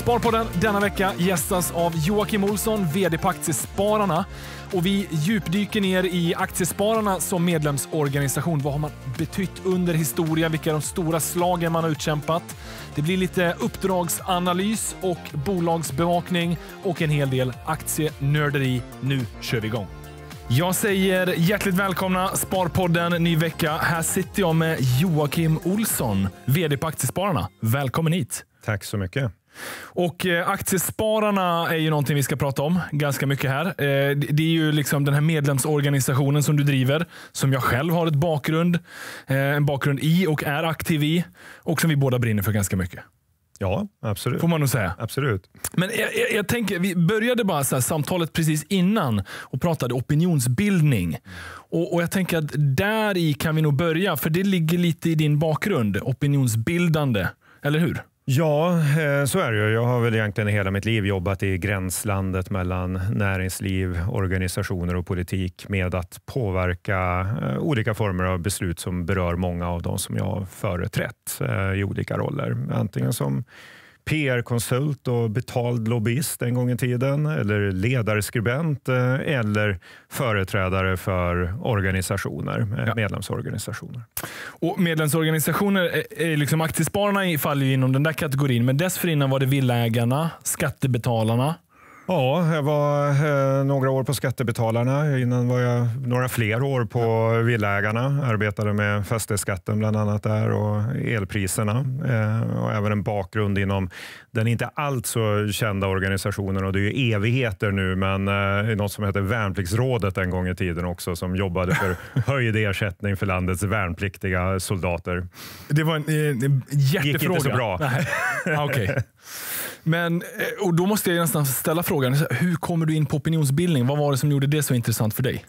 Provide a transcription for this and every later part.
Sparpodden denna vecka gästas av Joakim Olsson, VD på Aktiespararna. Och vi djupdyker ner i Aktiespararna som medlemsorganisation. Vad har man betytt under historien? Vilka är de stora slagen man har utkämpat? Det blir lite uppdragsanalys och bolagsbevakning och en hel del aktienörderi. Nu kör vi igång! Jag säger hjärtligt välkomna Sparpodden ny vecka. Här sitter jag med Joakim Olsson, VD på Aktiespararna. Välkommen hit! Tack så mycket. Och eh, Aktiespararna är ju någonting vi ska prata om ganska mycket här. Eh, det är ju liksom den här medlemsorganisationen som du driver, som jag själv har ett bakgrund, eh, en bakgrund i och är aktiv i och som vi båda brinner för ganska mycket. Ja, absolut. Får man nog säga. Absolut. Men jag, jag, jag tänker, vi började bara så här, samtalet precis innan och pratade opinionsbildning. Och, och, jag tänker att där i kan vi nog börja, för det ligger lite i din bakgrund. Opinionsbildande, eller hur? Ja, eh, så är det Jag har väl egentligen hela mitt liv jobbat i gränslandet mellan näringsliv, organisationer och politik med att påverka eh, olika former av beslut som berör många av de som jag har företrätt eh, i olika roller. Antingen som PR-konsult och betald lobbyist en gång i tiden, eller ledarskribent eh, eller företrädare för organisationer, eh, ja. medlemsorganisationer. Och medlemsorganisationer, eh, liksom aktiespararna faller ju inom den där kategorin, men dessförinnan var det villägarna, skattebetalarna, Ja, jag var eh, några år på Skattebetalarna. Innan var jag några fler år på Villaägarna. Arbetade med fastighetsskatten bland annat där och elpriserna. Eh, och även en bakgrund inom den inte allt så kända organisationen och det är ju evigheter nu, men eh, något som heter Värnpliktsrådet en gång i tiden också som jobbade för höjd ersättning för landets värnpliktiga soldater. Det var en, eh, en Det gick inte så bra. Nej. Ah, okay. Men, eh, och då måste jag nästan ställa frågan, hur kommer du in på opinionsbildning? Vad var det som gjorde det så intressant för dig?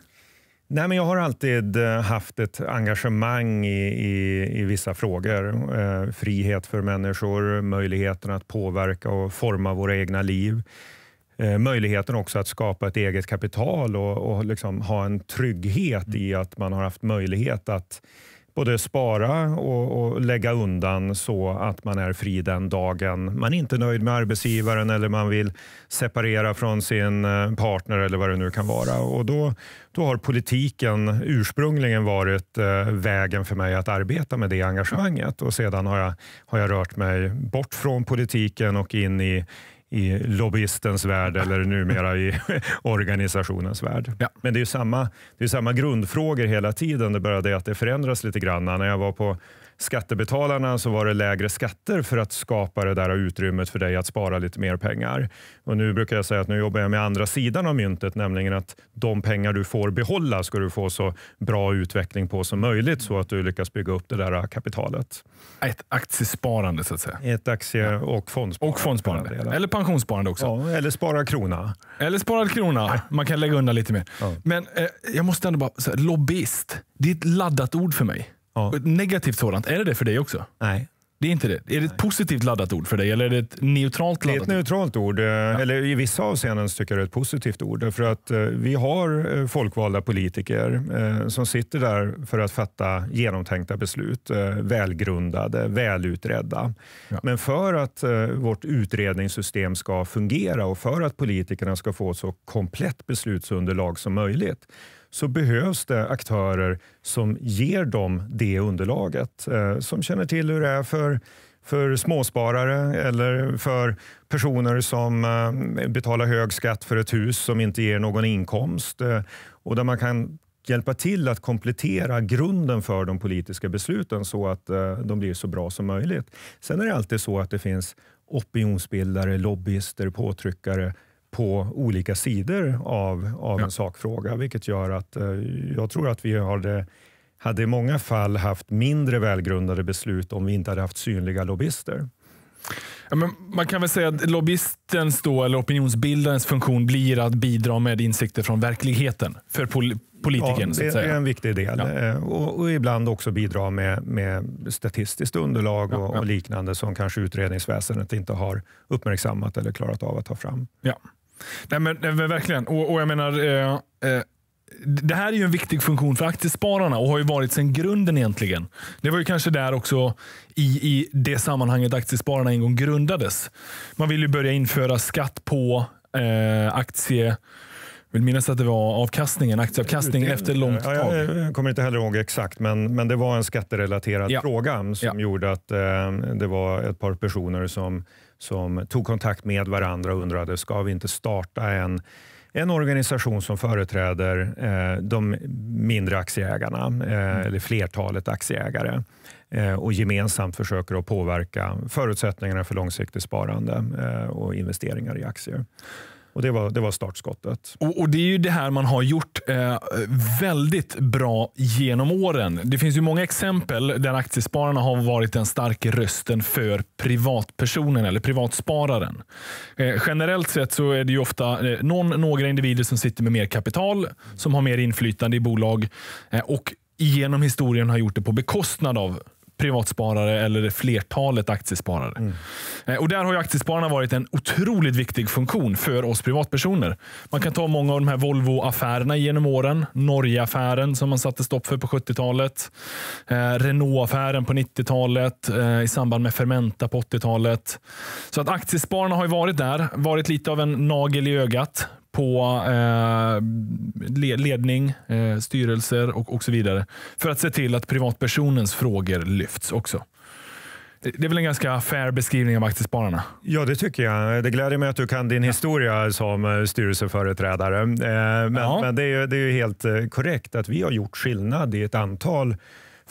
Nej, men jag har alltid eh, haft ett engagemang i, i, i vissa frågor. Eh, frihet för människor, möjligheten att påverka och forma våra egna liv. möjligheten också att skapa ett eget kapital och, och liksom ha en trygghet i att man har haft möjlighet att både spara och, och, lägga undan så att man är fri den dagen man är inte är nöjd med arbetsgivaren eller man vill separera från sin eh, partner eller vad det nu kan vara. Och då, då har politiken ursprungligen varit eh, vägen för mig att arbeta med det engagemanget och sedan har jag, har jag rört mig bort från politiken och in i i lobbyistens värld eller numera i organisationens värld. Ja. Men det är ju samma, det är samma grundfrågor hela tiden. Det bara det att det förändras lite grann. När jag var på skattebetalarna så var det lägre skatter för att skapa det där utrymmet för dig att spara lite mer pengar. Och nu brukar jag säga att nu jobbar jag med andra sidan av myntet, nämligen att de pengar du får behålla ska du få så bra utveckling på som möjligt så att du lyckas bygga upp det där kapitalet. Ett aktiesparande så att säga? Ett aktie och fondsparande. Och fondsparande. Eller pensionssparande också. Ja, eller spara krona. Eller spara krona. Man kan lägga undan lite mer. Ja. Men eh, jag måste ändå bara, så lobbyist. Det är ett laddat ord för mig. Ja. Ett negativt sådant, är det det för dig också? Nej. Det är inte det. Är det ett positivt laddat ord för dig eller är det ett neutralt laddat ord? Det är ett neutralt ord. ord. Eh, ja. Eller i vissa avseenden tycker jag det är ett positivt ord. För att eh, vi har eh, folkvalda politiker som sitter där för att fatta genomtänkta beslut. Välgrundade, välutredda. Ja. Men för att vårt utredningssystem ska fungera och för att politikerna ska få ett så komplett beslutsunderlag som möjligt så behövs det aktörer som ger dem det underlaget. Eh, som känner till hur det är för för småsparare eller för personer som eh, betalar hög skatt för ett hus som inte ger någon inkomst eh, och där man kan hjälpa till att komplettera grunden för de politiska besluten så att de blir så bra som möjligt. Sen är det alltid så att det finns opinionsbildare, lobbyister, påtryckare på olika sidor av, av ja. en sakfråga, vilket gör att eh, jag tror att vi hade, hade i många fall haft mindre välgrundade beslut om vi inte hade haft synliga lobbyister. Ja, men man kan väl säga att lobbyistens då, eller opinionsbildarens funktion blir att bidra med insikter från verkligheten för pol politikern. Ja, det, det är en viktig del. Ja. Eh, och, och, ibland också bidra med, med statistiskt underlag och, och liknande som kanske utredningsväsendet inte har uppmärksammat eller klarat av att ta fram. Ja. Nej men, nej, men verkligen. Och, och, jag menar, eh, eh, det här är ju en viktig funktion för aktiespararna och har ju varit sedan grunden egentligen. Det var ju kanske där också i, i det sammanhanget aktiespararna en gång grundades. Man ville ju börja införa skatt på eh, aktie vill minnas att det var avkastningen, aktieavkastningen Utdelning. efter långt tag. Ja, jag kommer inte heller ihåg exakt, men, men det var en skatterelaterad ja. fråga som ja. gjorde att eh, det var ett par personer som som tog kontakt med varandra och undrade ska vi inte starta en en organisation som företräder eh, de mindre aktieägarna, eh, mm. eller flertalet aktieägare eh, och gemensamt försöker att påverka förutsättningarna för långsiktigt sparande eh, och investeringar i aktier. Och det var, det var startskottet. Och, och, Det är ju det här man har gjort eh, väldigt bra genom åren. Det finns ju många exempel där aktiespararna har varit den starka rösten för privatpersonen eller privatspararen. Eh, generellt sett så är det ju ofta eh, någon, några individer som sitter med mer kapital, som har mer inflytande i bolag eh, och genom historien har gjort det på bekostnad av privatsparare eller flertalet aktiesparare. Mm. Eh, och Där har aktiespararna varit en otroligt viktig funktion för oss privatpersoner. Man kan ta många av de här Volvo-affärerna genom åren. Norge-affären som man satte stopp för på 70-talet. Eh, Renault-affären på 90-talet eh, i samband med Fermenta på 80-talet. Så att aktiespararna har varit där, varit lite av en nagel i ögat på eh, ledning, eh, styrelser och, och så vidare. För att se till att privatpersonens frågor lyfts också. Det är väl en ganska fair beskrivning av aktiespararna? Ja, det tycker jag. Det gläder mig att du kan din historia som eh, styrelseföreträdare. Eh, men, ja. men det, är, det är helt eh, korrekt att vi har gjort skillnad i ett antal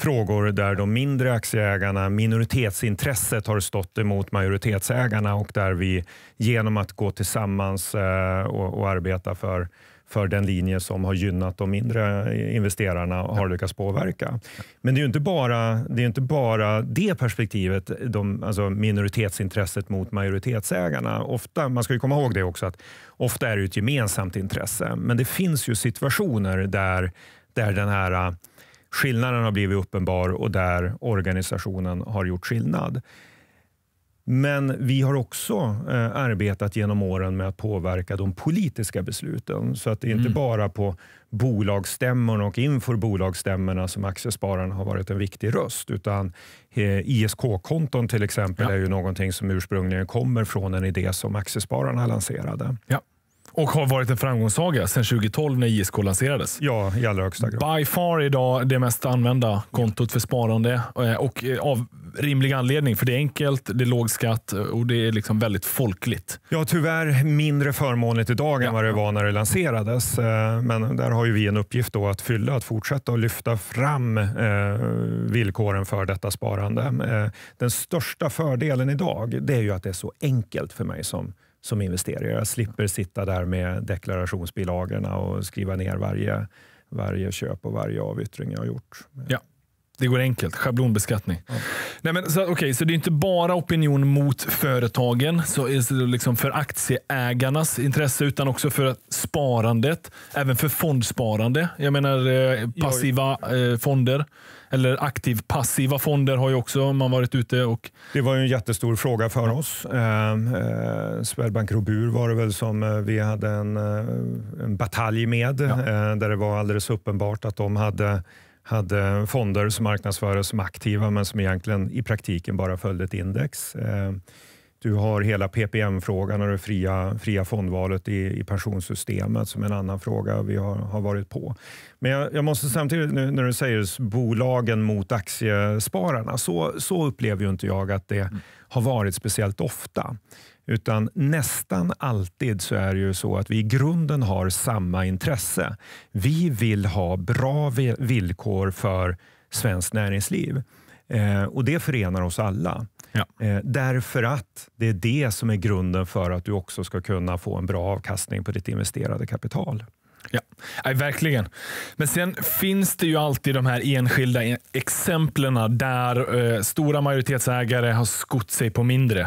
frågor där de mindre aktieägarna, minoritetsintresset har stått emot majoritetsägarna och där vi genom att gå tillsammans eh, och, och arbeta för för den linje som har gynnat de mindre eh, investerarna och har lyckats påverka. Men det är inte bara det, är inte bara det perspektivet, de, alltså minoritetsintresset mot majoritetsägarna. Ofta, man ska ju komma ihåg det också, att ofta är det ett gemensamt intresse. Men det finns ju situationer där, där den här skillnaden har blivit uppenbar och där organisationen har gjort skillnad. Men vi har också eh, arbetat genom åren med att påverka de politiska besluten. Så att det är inte mm. bara på bolagsstämmorna och inför bolagsstämmorna som aktiespararna har varit en viktig röst. Utan eh, ISK-konton till exempel ja. är ju någonting som ursprungligen kommer från en idé som aktiespararna lanserade. Ja. Och har varit en framgångssaga sedan 2012 när ISK lanserades. Ja, i allra högsta grad. By far idag det mest använda kontot för sparande eh, och eh, av rimlig anledning. För det är enkelt, det är låg skatt eh, och det är liksom väldigt folkligt. Ja, tyvärr mindre förmånligt idag ja. än vad det var när det lanserades. Men där har ju vi en uppgift då att fylla, att fortsätta och lyfta fram villkoren för detta sparande. Den största fördelen idag det är ju att det är så enkelt för mig som som investerare. Jag slipper sitta där med deklarationsbilagorna och skriva ner varje, varje köp och varje avyttring jag har gjort. Ja. Det går enkelt. Schablonbeskattning. Ja. Nej, men, så, okay, så det är inte bara opinion mot företagen, så är det liksom för aktieägarnas intresse, utan också för sparandet. Även för fondsparande. Jag menar eh, passiva eh, fonder eller aktiv-passiva fonder har ju också man varit ute och... Det var ju en jättestor fråga för oss. Ehm, eh, Swedbank Robur var det väl som eh, vi hade en, eh, en batalj med, ja. eh, där det var alldeles uppenbart att de hade hade fonder som marknadsfördes som aktiva men som egentligen i praktiken bara följde ett index. Ehm, du har hela PPM-frågan och det fria, fria fondvalet i, i pensionssystemet som är en annan fråga vi har, har varit på. Men jag, jag måste samtidigt, nu, när du säger bolagen mot aktiespararna, så, så upplever ju inte jag att det mm. har varit speciellt ofta. Utan nästan alltid så är det ju så att vi i grunden har samma intresse. Vi vill ha bra villkor för svenskt näringsliv. Eh, och det förenar oss alla. Ja. Eh, därför att det är det som är grunden för att du också ska kunna få en bra avkastning på ditt investerade kapital. Ja, nej, verkligen. Men sen finns det ju alltid de här enskilda e- exemplen där eh, stora majoritetsägare har skott sig på mindre.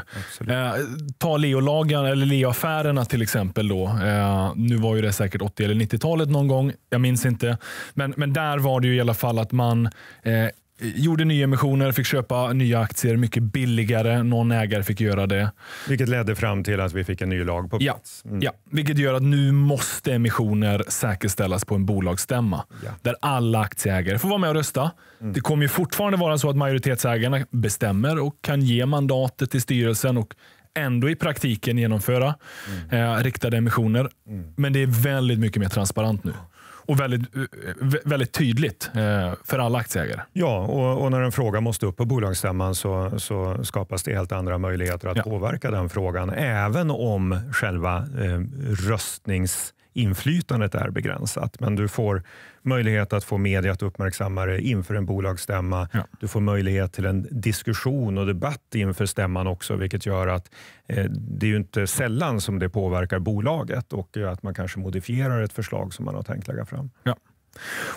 Eh, ta Leo-lagen eller Leo-affärerna till exempel. Då. Eh, nu var ju det säkert 80 eller 90-talet någon gång. Jag minns inte. Men, men där var det ju i alla fall att man eh, Eh, gjorde nyemissioner, fick köpa nya aktier mycket billigare. Någon ägare fick göra det. Vilket ledde fram till att vi fick en ny lag på plats. mm. ja. vilket gör att nu måste emissioner säkerställas på en bolagsstämma ja. där alla aktieägare får vara med och rösta. Mm. Det kommer ju fortfarande vara så att majoritetsägarna bestämmer och kan ge mandatet till styrelsen och ändå i praktiken genomföra mm. eh, riktade emissioner. Mm. Men det är väldigt mycket mer transparent nu och väldigt, eh, väldigt tydligt eh, för alla aktieägare. Ja, och, och när en fråga måste upp på bolagsstämman så, så skapas det helt andra möjligheter att ja. påverka den frågan. Även om själva eh, röstnings inflytandet är begränsat. Men du får möjlighet att få media att uppmärksamma dig inför en bolagsstämma. Ja. Du får möjlighet till en diskussion och debatt inför stämman också, vilket gör att eh, det är inte sällan som det påverkar bolaget och att man kanske modifierar ett förslag som man har tänkt lägga fram. Ja.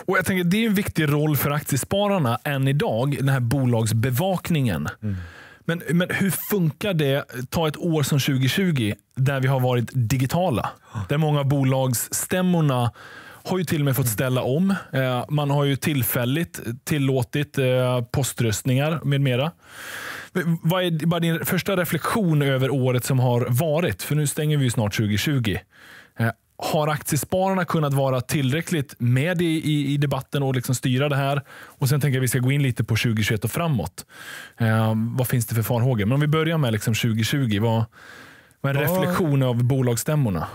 Och jag tänker, det är en viktig roll för aktiespararna än idag, den här bolagsbevakningen. Mm. Men, men hur funkar det, ta ett år som 2020, där vi har varit digitala? Där många av bolagsstämmorna har ju till och med fått ställa om. Eh, man har ju tillfälligt tillåtit eh, poströstningar med mera. Vad är bara din första reflektion över året som har varit? För nu stänger vi ju snart 2020 har aktiespararna kunnat vara tillräckligt med i, i, i, debatten och liksom styra det här? Och Sen tänker jag att vi ska gå in lite på 2021 och framåt. Eh, vad finns det för farhågor? Men om vi börjar med liksom 2020, vad, vad är en ja. reflektion av bolagsstämmorna?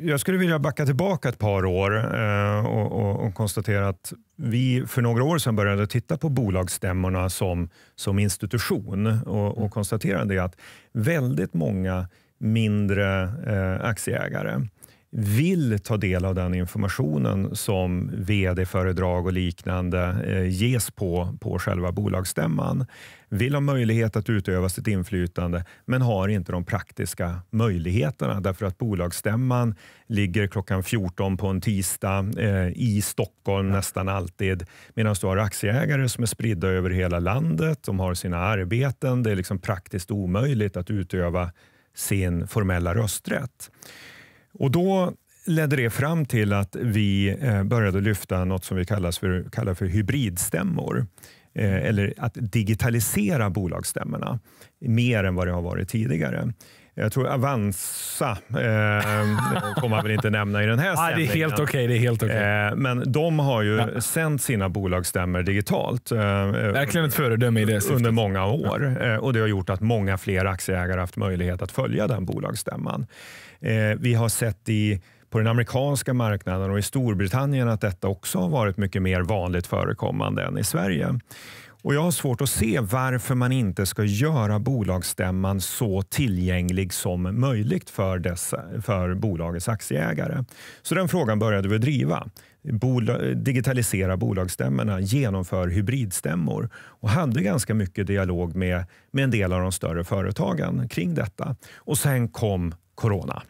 Jag skulle vilja backa tillbaka ett par år eh, och, och, och, konstatera att vi för några år sedan började titta på bolagsstämmorna som, som institution och, och konstaterade att väldigt många mindre eh, aktieägare vill ta del av den informationen som vd-föredrag och liknande eh, ges på, på själva bolagsstämman. Vill ha möjlighet att utöva sitt inflytande men har inte de praktiska möjligheterna därför att bolagsstämman ligger klockan 14 på en tisdag eh, i Stockholm nästan alltid medan du har aktieägare som är spridda över hela landet. De har sina arbeten. Det är liksom praktiskt omöjligt att utöva sin formella rösträtt. Och då ledde det fram till att vi eh, började lyfta något som vi för, kallar för hybridstämmor. Eh, eller att digitalisera bolagsstämmorna mer än vad det har varit tidigare. Jag tror Avanza eh, får man väl inte nämna i den här sändningen. Nej, det är helt okej. Okay, okay. Eh, men de har ju ja. sänt sina bolagsstämmor digitalt. Eh, Verkligen ett föredöme i det syftet. Under många år. Ja. Eh, och Det har gjort att många fler aktieägare haft möjlighet att följa den bolagsstämman. Eh, vi har sett i på den amerikanska marknaden och i Storbritannien att detta också har varit mycket mer vanligt förekommande än i Sverige. Och Jag har svårt att se varför man inte ska göra bolagsstämman så tillgänglig som möjligt för, dessa, för bolagets aktieägare. Så den frågan började vi driva. Bola, digitalisera bolagsstämmorna, genomför hybridstämmor och hade ganska mycket dialog med, med en del av de större företagen kring detta. Och sen kom corona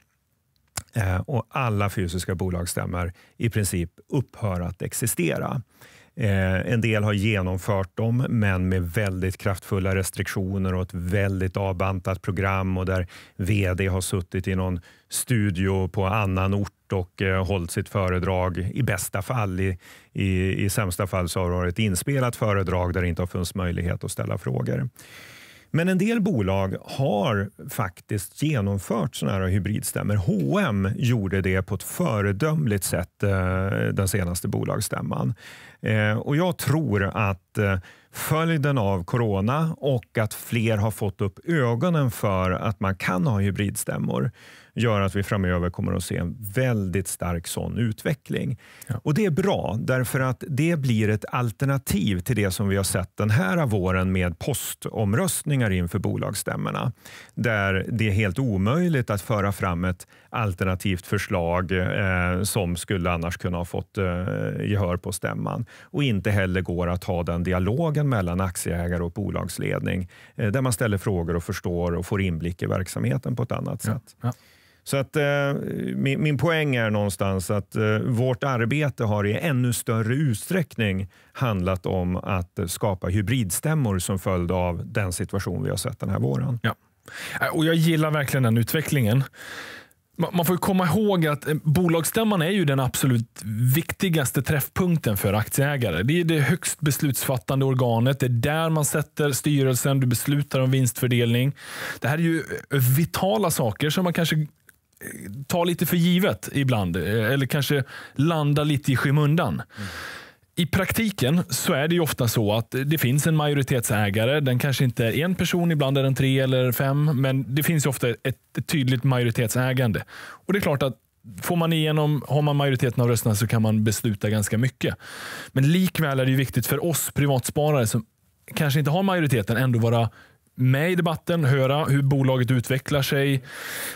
eh, och alla fysiska bolagsstämmor i princip upphör att existera. Eh, en del har genomfört dem, men med väldigt kraftfulla restriktioner och ett väldigt avbantat program och där vd har suttit i någon studio på annan ort och eh, hållit sitt föredrag i bästa fall. I, i, I sämsta fall så har det varit inspelat föredrag där det inte har funnits möjlighet att ställa frågor. Men en del bolag har faktiskt genomfört sådana här hybridstämmor. H&M gjorde det på ett föredömligt sätt eh, den senaste bolagsstämman. Eh, och jag tror att eh, följden av corona och att fler har fått upp ögonen för att man kan ha hybridstämmor gör att vi framöver kommer att se en väldigt stark sån utveckling. Ja. Och Det är bra, därför att det blir ett alternativ till det som vi har sett den här våren med postomröstningar inför bolagsstämmorna, där det är helt omöjligt att föra fram ett alternativt förslag eh, som skulle annars kunna ha fått eh, gehör på stämman och inte heller går att ha den dialogen mellan aktieägare och bolagsledning eh, där man ställer frågor och förstår och får inblick i verksamheten på ett annat ja. sätt. Ja. Så att, eh, min, min poäng är någonstans att eh, vårt arbete har i ännu större utsträckning handlat om att eh, skapa hybridstämmor som följd av den situation vi har sett den här våren. Ja. Äh, och Jag gillar verkligen den utvecklingen. Man får komma ihåg att eh, bolagsstämman är ju den absolut viktigaste träffpunkten för aktieägare. Det är det högst beslutsfattande organet. Det är där man sätter styrelsen. Du beslutar om vinstfördelning. Det här är ju eh, vitala saker som man kanske Ta lite för givet ibland. Eh, eller kanske landar lite i skymundan. Mm. I praktiken så är det ofta så att det finns en majoritetsägare. Den kanske inte är en person, ibland är den tre eller fem. Men det finns ofta ett, tydligt majoritetsägande. Och det är klart att får man igenom, har man majoriteten av rösterna så kan man besluta ganska mycket. Men likväl är det viktigt för oss privatsparare som kanske inte har majoriteten ändå vara med i debatten, höra hur bolaget utvecklar sig.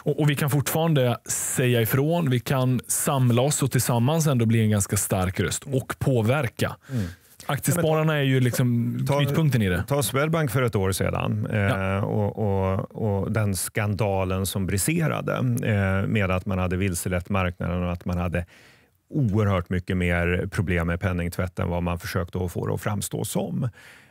Och, och, Vi kan fortfarande säga ifrån. Vi kan samla oss och tillsammans ändå bli en ganska stark röst och påverka. Mm. Aktiespararna är ju liksom ta, knytpunkten i det. Ta Swedbank för ett år sedan eh, ja. och, och, och, den skandalen som briserade eh, med att man hade vilselett marknaden och att man hade oerhört mycket mer problem med penningtvätt än vad man försökte få det att framstå som.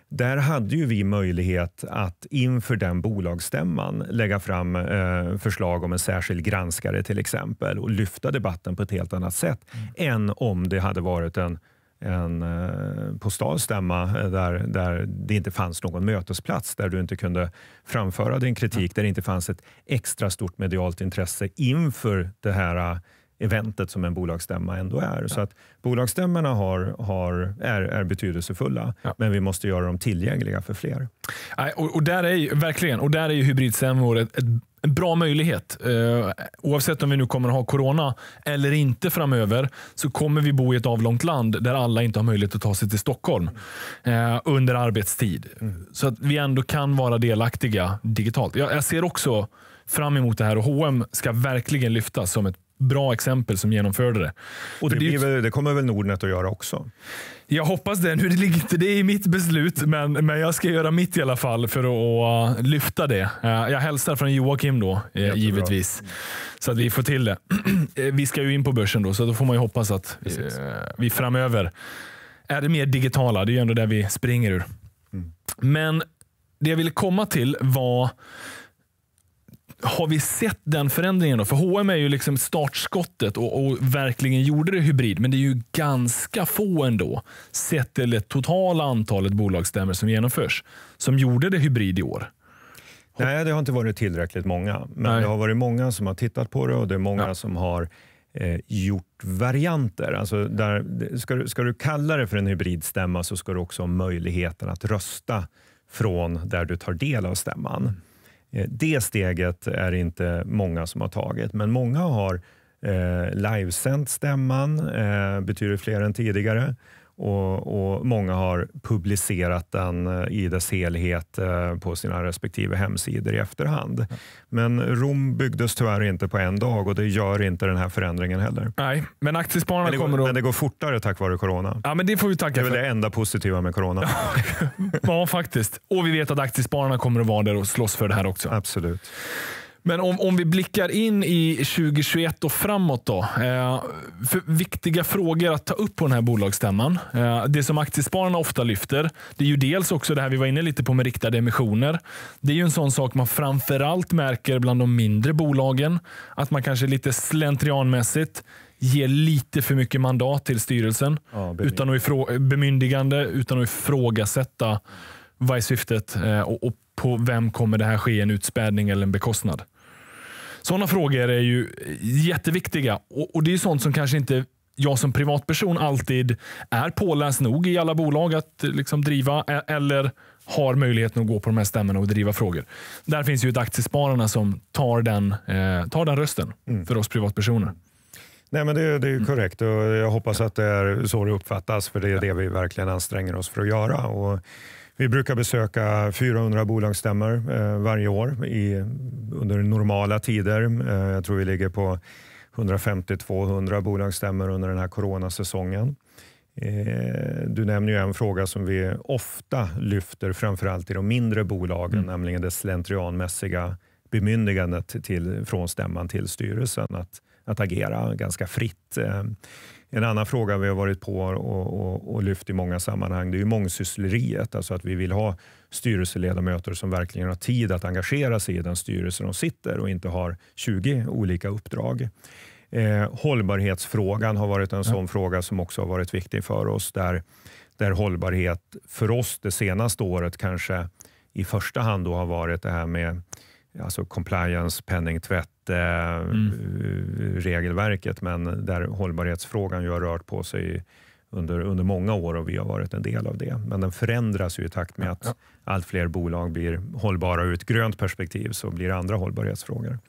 Där hade ju vi möjlighet att inför den bolagsstämman lägga fram eh, förslag om en särskild granskare till exempel och lyfta debatten på ett helt annat sätt mm. än om det hade varit en en eh, postal stämma eh, där, där det inte fanns någon mötesplats, där du inte kunde framföra din kritik, mm. där det inte fanns ett extra stort medialt intresse inför det här eh, eventet som en bolagsstämma ändå är. Ja. Så att bolagsstämmorna har, har, är, är betydelsefulla, ja. men vi måste göra dem tillgängliga för fler. Nej, och, och, där är ju, verkligen, och där är ju hybridstämmor ett, ett en bra möjlighet. Eh, oavsett om vi nu kommer att ha corona eller inte framöver så kommer vi bo i ett avlångt land där alla inte har möjlighet att ta sig till Stockholm eh, under arbetstid. Mm. Så att vi ändå kan vara delaktiga digitalt. Jag, jag ser också fram emot det här och H&M ska verkligen lyftas som ett bra exempel som genomförde det. Och det, det, väl, det, kommer väl Nordnet att göra också? Jag hoppas det. Nu ligger inte det i mitt beslut, men, men jag ska göra mitt i alla fall för att uh, lyfta det. Uh, jag hälsar från Joakim då, eh, Jättebra. givetvis, så att vi får till det. vi ska ju in på börsen då, så då får man ju hoppas att uh, vi framöver är det mer digitala. Det är ju ändå där vi springer ur. Mm. Men det jag ville komma till var har vi sett den förändringen då? För H&M är ju liksom startskottet och, och, verkligen gjorde det hybrid, men det är ju ganska få ändå, sett till det totala antalet bolagsstämmor som genomförs, som gjorde det hybrid i år. Nej, det har inte varit tillräckligt många, men Nej. det har varit många som har tittat på det och det är många ja. som har eh, gjort varianter. Alltså där, ska, du, ska du kalla det för en hybridstämma så ska du också ha möjligheten att rösta från där du tar del av stämman. Eh, det steget är inte många som har tagit, men många har eh, livesänt stämman, eh, betydligt fler än tidigare. Och, och, Många har publicerat den eh, i dess helhet eh, på sina respektive hemsidor i efterhand. Men Rom byggdes tyvärr inte på en dag och det gör inte den här förändringen heller. Nej, men aktiespararna det, kommer att... Men det går fortare tack vare corona. Ja, men det får vi tacka för. Det är väl det enda positiva med corona. ja, faktiskt. Och vi vet att aktiespararna kommer att vara där och slåss för det här också. Absolut. Men om, om vi blickar in i 2021 och framåt då. Eh, viktiga frågor att ta upp på den här bolagsstämman. Eh, det som aktiespararna ofta lyfter, det är ju dels också det här vi var inne lite på med riktade emissioner. Det är ju en sån sak man framförallt märker bland de mindre bolagen. Att man kanske lite slentrianmässigt ger lite för mycket mandat till styrelsen. Ja, utan att bemyndigande, utan att ifrågasätta vad är syftet eh, och, och på vem kommer det här ske en utspädning eller en bekostnad? Sådana frågor är ju jätteviktiga och, och det är sånt som kanske inte jag som privatperson alltid är påläst nog i alla bolag att liksom driva e, eller har möjligheten att gå på de här stämmorna och driva frågor. Där finns ju ett Aktiespararna som tar den, eh, tar den rösten mm. för oss privatpersoner. Nej, men det, det är mm. korrekt och jag hoppas att det är så det uppfattas, för det är det vi verkligen anstränger oss för att göra. Och vi brukar besöka 400 bolagsstämmor eh, varje år i, under normala tider. Eh, jag tror vi ligger på 150-200 bolagsstämmor under den här coronasäsongen. Eh, du nämner ju en fråga som vi ofta lyfter, framförallt i de mindre bolagen, mm. nämligen det slentrianmässiga bemyndigandet till, från stämman till styrelsen att att agera ganska fritt. Eh, en annan fråga vi har varit på och, och, och lyft i många sammanhang det är ju mångsyssleriet. Alltså att vi vill ha styrelseledamöter som verkligen har tid att engagera sig i den styrelse de sitter och inte har 20 olika uppdrag. Eh, hållbarhetsfrågan har varit en sån fråga som också har varit viktig för oss. Där, där hållbarhet för oss det senaste året kanske i första hand då har varit det här med alltså compliance, penningtvätt, eh, mm. Eh, regelverket, men där hållbarhetsfrågan ju har rört på sig under, under många år och vi har varit en del av det. Men den förändras ju i takt med att ja. allt fler bolag blir hållbara ur ett grönt perspektiv, så blir det andra hållbarhetsfrågor.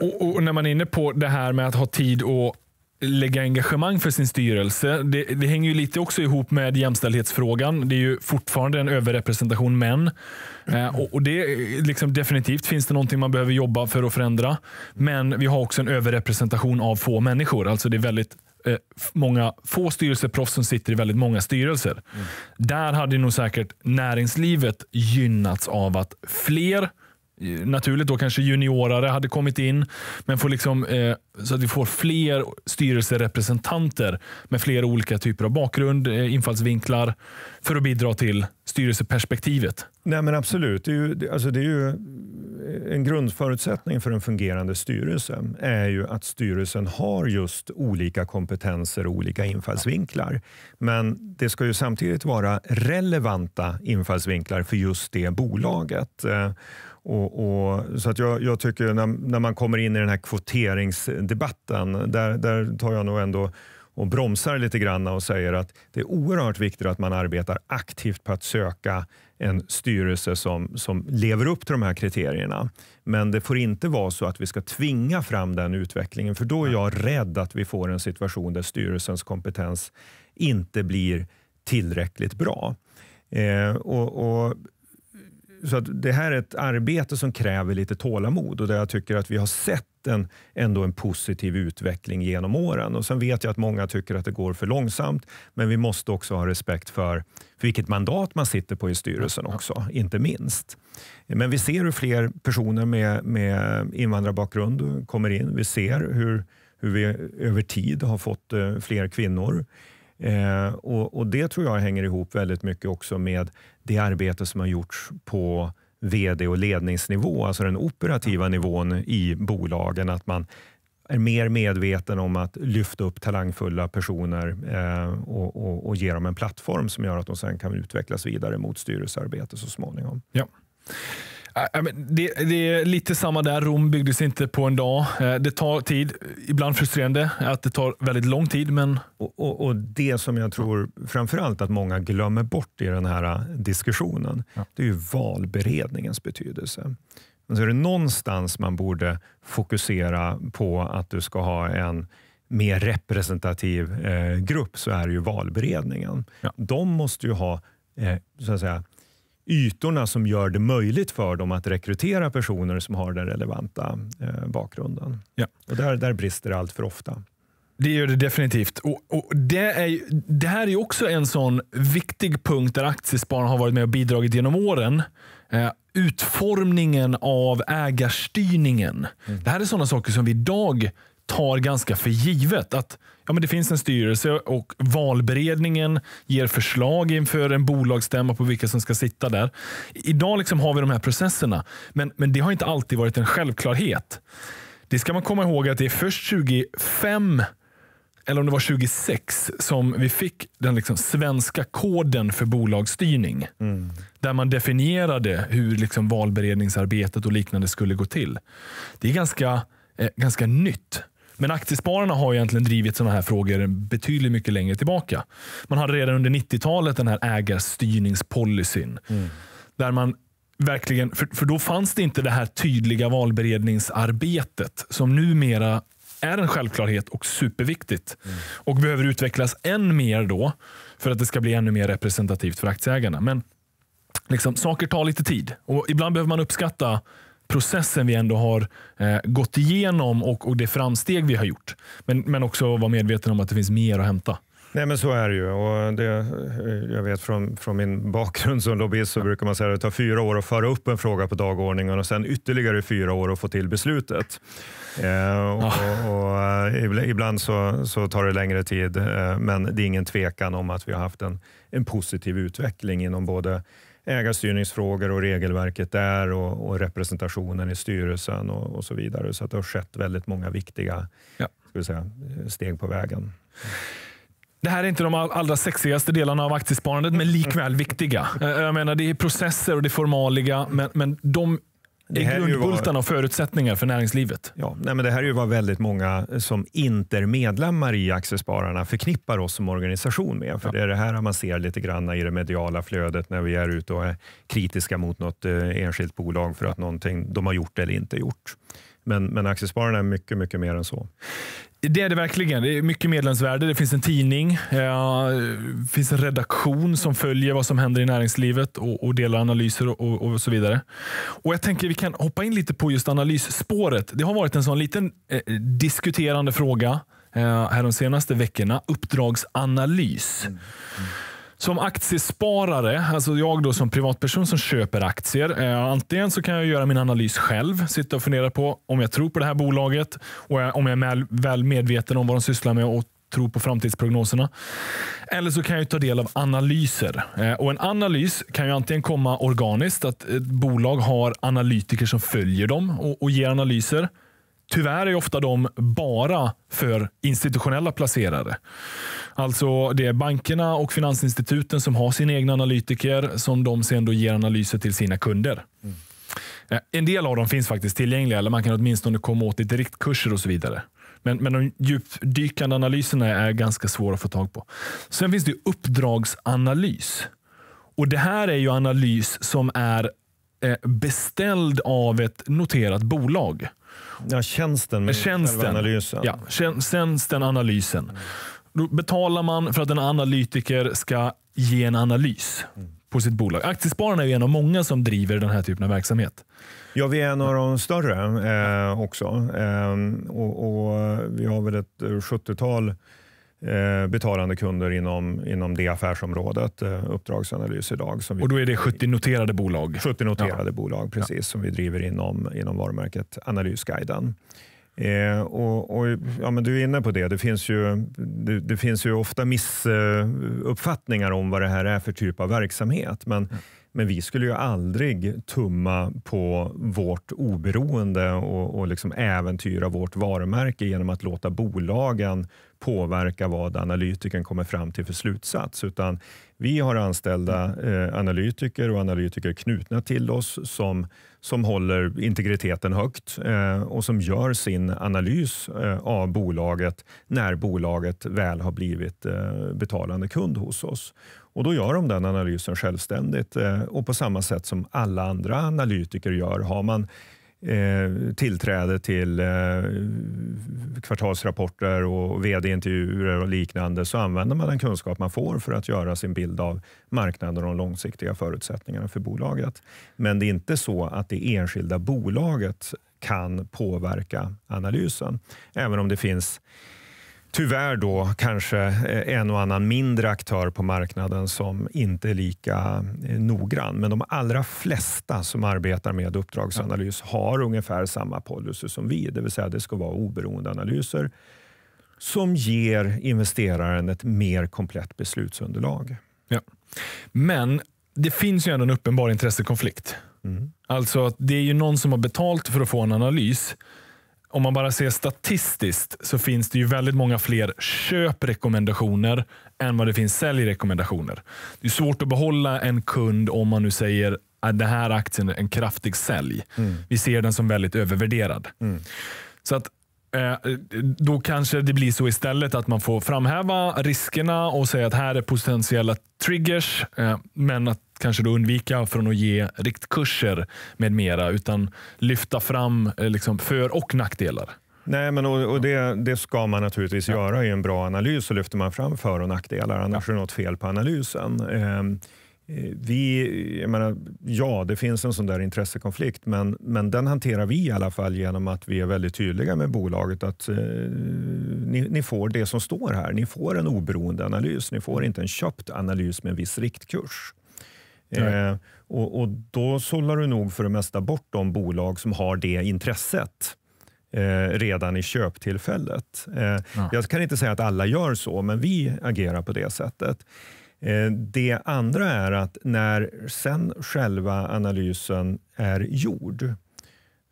Och, och, när man är inne på det här med att ha tid att lägga engagemang för sin styrelse. Det, det, hänger ju lite också ihop med jämställdhetsfrågan. Det är ju fortfarande en överrepresentation män. Eh, och, och, det liksom, Definitivt finns det någonting man behöver jobba för att förändra. Men vi har också en överrepresentation av få människor. Alltså det är väldigt eh, många få styrelseproffs som sitter i väldigt många styrelser. Mm. Där hade nog säkert näringslivet gynnats av att fler Eh, naturligt då kanske juniorare hade kommit in, men får liksom, eh, så att vi får fler styrelserepresentanter med flera olika typer av bakgrund, eh, infallsvinklar för att bidra till styrelseperspektivet. Nej men Absolut. Det är, ju, alltså det är ju eh, en grundförutsättning för en fungerande styrelse är ju att styrelsen har just olika kompetenser och olika infallsvinklar. Men det ska ju samtidigt vara relevanta infallsvinklar för just det bolaget. Eh, och, och, så att jag, jag tycker när, när, man kommer in i den här kvoteringsdebatten, där, där tar jag nog ändå och bromsar lite grann och säger att det är oerhört viktigt att man arbetar aktivt på att söka en styrelse som, som lever upp till de här kriterierna. Men det får inte vara så att vi ska tvinga fram den utvecklingen för då är jag rädd att vi får en situation där styrelsens kompetens inte blir tillräckligt bra. Eh, och, och så att det här är ett arbete som kräver lite tålamod och där jag tycker att vi har sett en, ändå en positiv utveckling genom åren. Och Sen vet jag att många tycker att det går för långsamt, men vi måste också ha respekt för, för vilket mandat man sitter på i styrelsen också, inte minst. Men vi ser hur fler personer med, med invandrarbakgrund kommer in. Vi ser hur, hur vi över tid har fått eh, fler kvinnor. Eh, och, och, Det tror jag hänger ihop väldigt mycket också med det arbete som har gjorts på vd och ledningsnivå, alltså den operativa nivån i bolagen. Att man är mer medveten om att lyfta upp talangfulla personer eh, och, och, och, ge dem en plattform som gör att de sen kan utvecklas vidare mot styrelsearbete så småningom. Ja. Det, det, är lite samma där. Rom byggdes inte på en dag. Eh, det tar tid, ibland frustrerande, att det tar väldigt lång tid. Men... Och, och, och Det som jag tror framför allt att många glömmer bort i den här eh, diskussionen, ja. det är ju valberedningens betydelse. Alltså är det någonstans man borde fokusera på att du ska ha en mer representativ eh, grupp så är det ju valberedningen. Ja. De måste ju ha eh, så att säga, ytorna som gör det möjligt för dem att rekrytera personer som har den relevanta eh, bakgrunden. Ja. Och där, där brister det allt för ofta. Det gör det definitivt. Och, och det, är, det, här är också en sån viktig punkt där aktiespararna har varit med och bidragit genom åren. Eh, utformningen av ägarstyrningen. Mm. Det här är sådana saker som vi idag tar ganska för givet att ja, men det finns en styrelse och valberedningen ger förslag inför en bolagsstämma på vilka som ska sitta där. Idag liksom har vi de här processerna, men, men det har inte alltid varit en självklarhet. Det ska man komma ihåg att det är först 2005 eller om det var 2006, som vi fick den liksom svenska koden för bolagsstyrning. Mm. Där man definierade hur liksom valberedningsarbetet och liknande skulle gå till. Det är ganska, eh, ganska nytt. Men aktiespararna har egentligen drivit sådana här frågor betydligt mycket längre tillbaka. Man hade redan under 90-talet den här ägarstyrningspolicyn. Mm. Där man verkligen, för, för då fanns det inte det här tydliga valberedningsarbetet som numera är en självklarhet och superviktigt. Mm. Och behöver utvecklas än mer då för att det ska bli ännu mer representativt för aktieägarna. Men liksom, saker tar lite tid och ibland behöver man uppskatta processen vi ändå har eh, gått igenom och, och det framsteg vi har gjort. Men, men också vara medveten om att det finns mer att hämta. Nej men så är det ju. Och det, eh, jag vet från, från min bakgrund som lobbyist så brukar man säga att det tar fyra år att föra upp en fråga på dagordningen och sen ytterligare fyra år att få till beslutet. Eh, och, ah. och, och, eh, ibland så, så tar det längre tid, eh, men det är ingen tvekan om att vi har haft en, en positiv utveckling inom både ägarstyrningsfrågor och regelverket där och, och representationen i styrelsen och, och, så vidare. Så att det har skett väldigt många viktiga ja. ska vi säga, steg på vägen. Det här är inte de allra sexigaste delarna av aktiesparandet, men likväl viktiga. Eh, jag menar, det är processer och det är formaliga, men, men de det är grundbultarna och förutsättningar för näringslivet. Ja, nej men det här är ju vad väldigt många som inte är medlemmar i Aktiespararna förknippar oss som organisation med. För ja. Det är det här man ser lite grann i det mediala flödet när vi är ute och är kritiska mot något eh, enskilt bolag för att någonting de har gjort eller inte gjort. Men, men Aktiespararna är mycket, mycket mer än så. Det är det verkligen. Det är mycket medlemsvärde. Det finns en tidning. Det eh, finns en redaktion som följer vad som händer i näringslivet och, delar analyser och, så vidare. Och Jag tänker vi kan hoppa in lite på just analysspåret. Det har varit en sån liten eh, diskuterande fråga eh, här de senaste veckorna. Uppdragsanalys. Mm. Mm som aktiesparare, alltså jag då som privatperson som köper aktier. Eh, antingen så kan jag göra min analys själv, sitta och fundera på om jag tror på det här bolaget och jag, om jag är med, väl medveten om vad de sysslar med och tror på framtidsprognoserna. Eller så kan jag ta del av analyser. Eh, och En analys kan ju antingen komma organiskt, att ett bolag har analytiker som följer dem och, och ger analyser. Tyvärr är ofta de bara för institutionella placerare. Alltså det är bankerna och finansinstituten som har sina egna analytiker som de sen då ger analyser till sina kunder. Mm. Eh, en del av dem finns faktiskt tillgängliga, eller man kan åtminstone komma åt i direktkurser och så vidare. Men, men de djupdykande analyserna är ganska svåra att få tag på. Sen finns det uppdragsanalys. Och Det här är ju analys som är eh, beställd av ett noterat bolag. Ja, tjänsten med tjänsten, analysen. Ja, tjänsten, analysen. Då betalar man för att en analytiker ska ge en analys på sitt bolag. Aktiespararna är en av många som driver den här typen av verksamhet. Ja, vi är en av de större eh, också. Eh, och, och, Vi har väl ett 70-tal Eh, betalande kunder inom, inom det affärsområdet, eh, Uppdragsanalys idag. Som vi, och då är det 70 noterade bolag? 70 noterade ja. bolag, precis, ja. som vi driver inom, inom varumärket Analysguiden. Eh, och, och, ja, men du är inne på det. Det finns ju, det, det, finns ju ofta missuppfattningar om vad det här är för typ av verksamhet. Men mm. Men vi skulle ju aldrig tumma på vårt oberoende och, och liksom äventyra vårt varumärke genom att låta bolagen påverka vad analytikern kommer fram till för slutsats. Utan vi har anställda eh, analytiker och analytiker knutna till oss som, som håller integriteten högt eh, och som gör sin analys eh, av bolaget när bolaget väl har blivit eh, betalande kund hos oss. Och Då gör de den analysen självständigt eh, och på samma sätt som alla andra analytiker gör. Har man eh, tillträde till eh, kvartalsrapporter och vd-intervjuer och liknande så använder man den kunskap man får för att göra sin bild av marknaden och de långsiktiga förutsättningarna för bolaget. Men det är inte så att det enskilda bolaget kan påverka analysen, även om det finns tyvärr då kanske eh, en och annan mindre aktör på marknaden som inte är lika eh, noggrann. Men de allra flesta som arbetar med uppdragsanalys har ungefär samma policy som vi, det vill säga det ska vara oberoende analyser som ger investeraren ett mer komplett beslutsunderlag. Ja. Men det finns ju ändå en uppenbar intressekonflikt. Mm. Alltså, det är ju någon som har betalt för att få en analys om man bara ser statistiskt så finns det ju väldigt många fler köprekommendationer än vad det finns säljrekommendationer. Det är svårt att behålla en kund om man nu säger att ah, den här aktien är en kraftig sälj. Mm. Vi ser den som väldigt övervärderad. Mm. Så att Eh, då kanske det blir så istället att man får framhäva riskerna och säga att här är potentiella triggers, eh, men att kanske då undvika från att ge riktkurser med mera, utan lyfta fram eh, liksom för och nackdelar. Nej, men och, och det, det, ska man naturligtvis ja. göra i en bra analys. Så lyfter man fram för och nackdelar, annars ja. är det något fel på analysen. Ehm, Eh, vi, jag menar, ja, det finns en sån där intressekonflikt, men, men den hanterar vi i alla fall genom att vi är väldigt tydliga med bolaget att eh, ni, ni, får det som står här. Ni får en oberoende analys. Ni får inte en köpt analys med en viss riktkurs. Eh, och, och, då sållar du nog för det mesta bort de bolag som har det intresset. Eh, redan i köptillfället. Eh, ja. Jag kan inte säga att alla gör så, men vi agerar på det sättet. Eh, det andra är att när sen själva analysen är gjord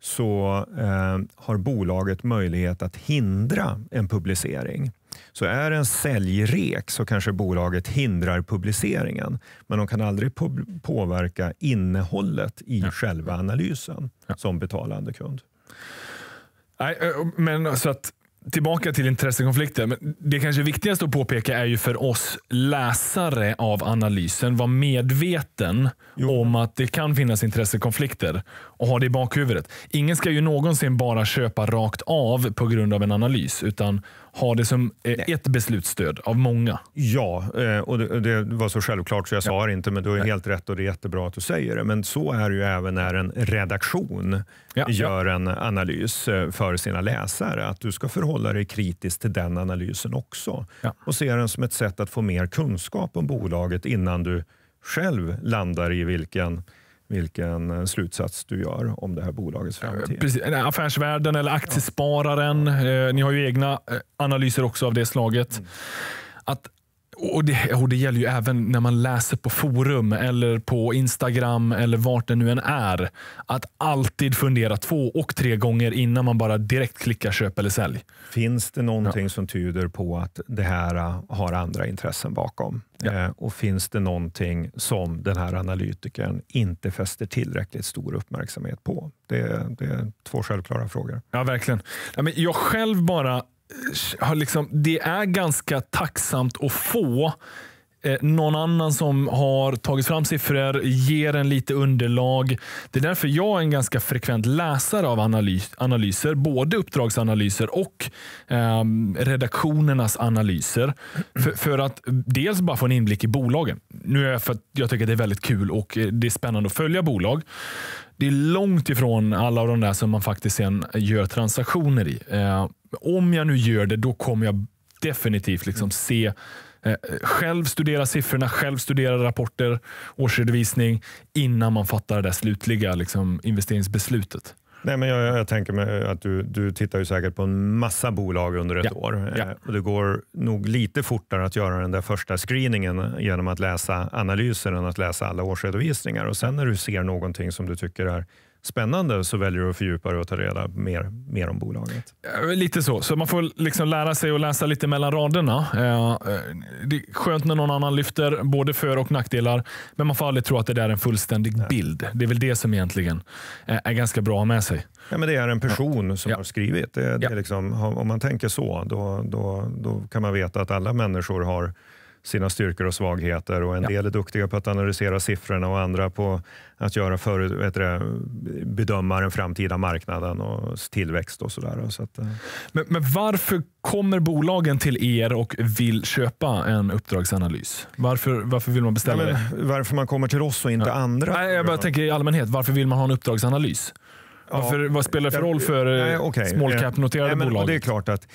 så eh, har bolaget möjlighet att hindra en publicering. Så är det en säljrek så kanske bolaget hindrar publiceringen men de kan aldrig påverka innehållet i ja. själva analysen ja. som betalande kund. Nej, eh, men så att tillbaka till intressekonflikter. Men det kanske viktigaste att påpeka är ju för oss läsare av analysen, var medveten jo. om att det kan finnas intressekonflikter och ha det i bakhuvudet. Ingen ska ju någonsin bara köpa rakt av på grund av en analys, utan har det som eh, ett beslutsstöd av många. Ja, eh, och det, var så självklart så jag ja. sa det inte, men du har helt rätt och det är jättebra att du säger det. Men så är det ju även när en redaktion ja, gör ja. en analys eh, för sina läsare, att du ska förhålla dig kritiskt till den analysen också och se den som ett sätt att få mer kunskap om bolaget innan du själv landar i vilken vilken eh, slutsats du gör om det här bolagets eh, framtid. Precis. Eh, affärsvärlden eller aktiespararen. Ja. Ni har ju egna analyser också av det slaget. Mm. Att och det, och det, gäller ju även när man läser på forum eller på Instagram eller vart det nu än är. Att alltid fundera två och tre gånger innan man bara direkt klickar köp eller sälj. Finns det någonting ja. som tyder på att det här har andra intressen bakom? Ja. Eh, och finns det någonting som den här analytikern inte fäster tillräckligt stor uppmärksamhet på? Det, det är två självklara frågor. Ja, verkligen. jag själv bara har liksom, det är ganska tacksamt att få eh, någon annan som har tagit fram siffror, ger en lite underlag. Det är därför jag är en ganska frekvent läsare av analys, analyser, både uppdragsanalyser och eh, redaktionernas analyser. För, för, att dels bara få en inblick i bolagen. Nu är jag för att jag tycker det är väldigt kul och eh, det är spännande att följa bolag. Det är långt ifrån alla av de där som man faktiskt sen gör transaktioner i. Eh, om jag nu gör det, då kommer jag definitivt liksom mm. se eh, själv studera siffrorna, själv studera rapporter, årsredovisning innan man fattar det slutliga liksom, investeringsbeslutet. Nej, men jag, jag tänker mig att du, du tittar ju säkert på en massa bolag under ett ja. år. Eh, ja. Och det går nog lite fortare att göra den där första screeningen genom att läsa analyser än att läsa alla årsredovisningar. Och Sen när du ser någonting som du tycker är spännande så väljer du att fördjupa dig och ta reda mer, mer om bolaget. Lite så. Så man får liksom lära sig att läsa lite mellan raderna. Eh, eh, det är skönt när någon annan lyfter både för och nackdelar, men man får aldrig tro att det där är en fullständig Nej. bild. Det är väl det som egentligen eh, är ganska bra att ha med sig. Ja, men det är en person som ja. har skrivit. Det, det ja. liksom, om man tänker så, då, då, då kan man veta att alla människor har sina styrkor och svagheter och en ja. del är duktiga på att analysera siffrorna och andra på att göra för, vet det, bedöma den framtida marknaden och tillväxt och sådär. Så att, eh. men, men, varför kommer bolagen till er och vill köpa en uppdragsanalys? Varför, varför vill man beställa ja, men, det? Varför man kommer till oss och inte ja. andra? Nej, jag bara tänker i allmänhet, varför vill man ha en uppdragsanalys? Varför, vad spelar det för roll för eh, nej, okay. small eh, cap-noterade bolag? Det är klart att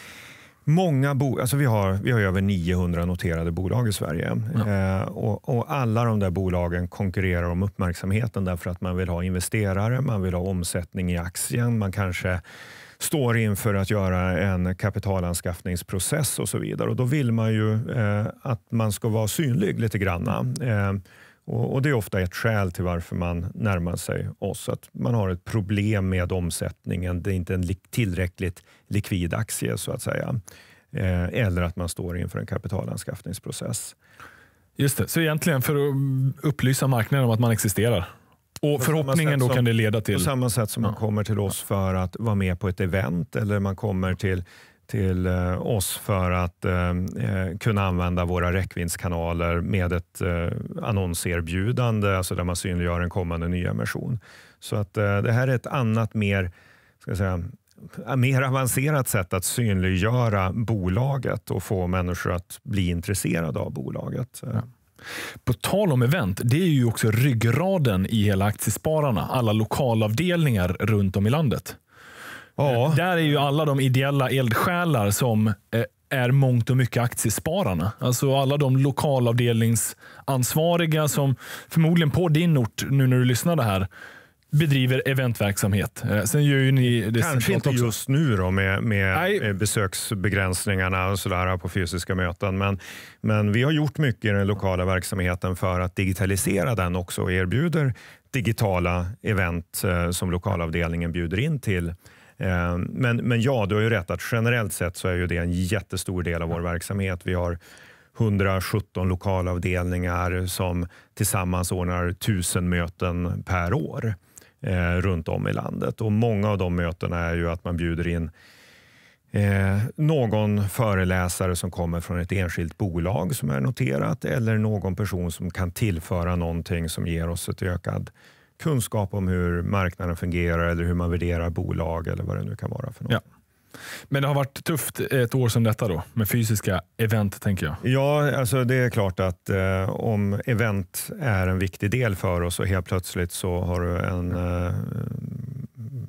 Många bo alltså vi, har, vi har över 900 noterade bolag i Sverige. Ja. Eh, och, och, Alla de där bolagen konkurrerar om uppmärksamheten därför att man vill ha investerare, man vill ha omsättning i aktien, man kanske står inför att göra en kapitalanskaffningsprocess och så vidare. Och Då vill man ju eh, att man ska vara synlig lite grann. Eh, och, och, Det är ofta ett skäl till varför man närmar sig oss. Att man har ett problem med omsättningen. Det är inte en li tillräckligt likvid aktie så att säga. Eh, eller att man står inför en kapitalanskaffningsprocess. Just det, så egentligen för att upplysa marknaden om att man existerar. Och förhoppningen då kan det leda till? På samma sätt som man kommer till oss för att vara med på ett event eller man kommer till till eh, oss för att eh, eh kunna använda våra räckviddskanaler med ett eh, annonserbjudande, alltså där man synliggör en kommande nyemission. Så att eh, det här är ett annat, mer, ska säga, mer avancerat sätt att synliggöra bolaget och få människor att bli intresserade av bolaget. Ja. På tal om event, det är ju också ryggraden i hela Aktiespararna, alla lokalavdelningar runt om i landet. Ja. Där är ju alla de ideella eldsjälar som eh, är mångt och mycket aktiespararna. Alltså alla de lokalavdelningsansvariga som förmodligen på din ort, nu när du lyssnar det här, bedriver eventverksamhet. Eh, sen gör ju ni det Kanske inte också. just nu då med, med besöksbegränsningarna och sådär på fysiska möten. Men, men vi har gjort mycket i den lokala verksamheten för att digitalisera den också och erbjuder digitala event eh, som lokalavdelningen bjuder in till Ehm, men, men ja, du har ju rätt att generellt sett så är ju det en jättestor del av vår verksamhet. Vi har 117 lokalavdelningar som tillsammans ordnar 1000 möten per år eh, runt om i landet. Och Många av de mötena är ju att man bjuder in eh, någon föreläsare som kommer från ett enskilt bolag som är noterat eller någon person som kan tillföra någonting som ger oss ett ökad, kunskap om hur marknaden fungerar eller hur man värderar bolag eller vad det nu kan vara för något. Ja. Men det har varit tufft ett år som detta då, med fysiska event tänker jag? Ja, alltså det är klart att eh, om event är en viktig del för oss och helt plötsligt så har du en eh,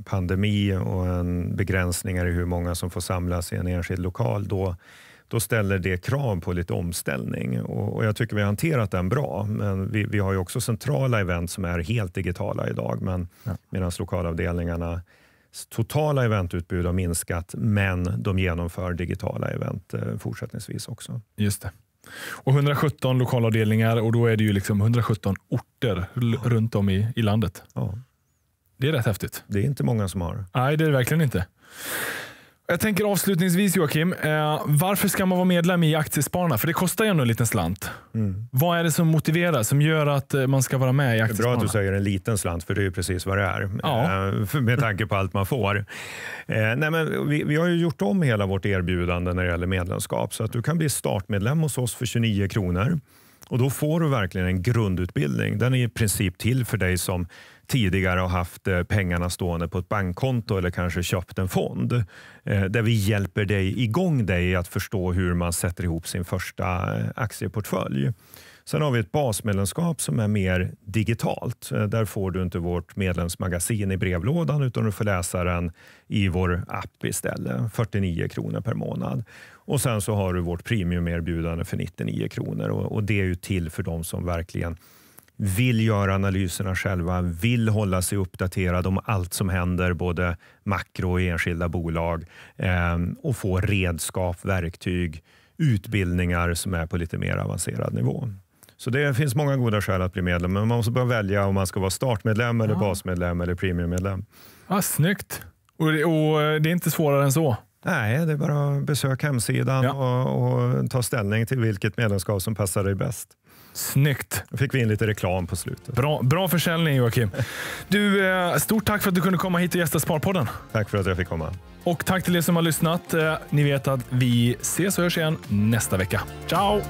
pandemi och en begränsningar i hur många som får samlas i en enskild lokal, då då ställer det krav på lite omställning och, och jag tycker vi har hanterat den bra. Men vi, vi, har ju också centrala event som är helt digitala idag, ja. medan lokalavdelningarna totala eventutbud har minskat, men de genomför digitala event eh, fortsättningsvis också. Just det. Och 117 lokalavdelningar och då är det ju liksom 117 orter ja. runt om i, i landet. Ja. Det är rätt häftigt. Det är inte många som har. Nej, det är det verkligen inte. Jag tänker avslutningsvis Joakim, eh, varför ska man vara medlem i Aktiespararna? För det kostar ju ändå en liten slant. Mm. Vad är det som motiverar, som gör att eh, man ska vara med i Aktiespararna? Det är bra att du säger en liten slant, för det är ju precis vad det är. Ja. Eh, med tanke på allt man får. Eh, nej men vi, vi, har ju gjort om hela vårt erbjudande när det gäller medlemskap, så att du kan bli startmedlem hos oss för 29 kronor. Och Då får du verkligen en grundutbildning. Den är i princip till för dig som tidigare har haft eh, pengarna stående på ett bankkonto eller kanske köpt en fond. Eh, där vi hjälper dig igång dig att förstå hur man sätter ihop sin första eh, aktieportfölj. Sen har vi ett basmedlemskap som är mer digitalt. Där får du inte vårt medlemsmagasin i brevlådan utan du får läsa den i vår app istället. 49 kronor per månad. Och Sen så har du vårt premiumerbjudande för 99 kronor och det är ju till för de som verkligen vill göra analyserna själva, vill hålla sig uppdaterad om allt som händer, både makro och enskilda bolag ehm, och få redskap, verktyg, utbildningar som är på lite mer avancerad nivå. Så det finns många goda skäl att bli medlem, men man måste bara välja om man ska vara startmedlem, eller ja. basmedlem eller premiummedlem. Ja, snyggt! Och det, och det är inte svårare än så? Nej, det är bara att besöka hemsidan ja. och, och, ta ställning till vilket medlemskap som passar dig bäst. Snyggt! Då fick vi in lite reklam på slutet. Bra, bra försäljning Joakim. Du, eh, stort tack för att du kunde komma hit och gästa Sparpodden. Tack för att jag fick komma. Och tack till er som har lyssnat. Eh, ni vet att vi ses och hörs igen nästa vecka. Ciao!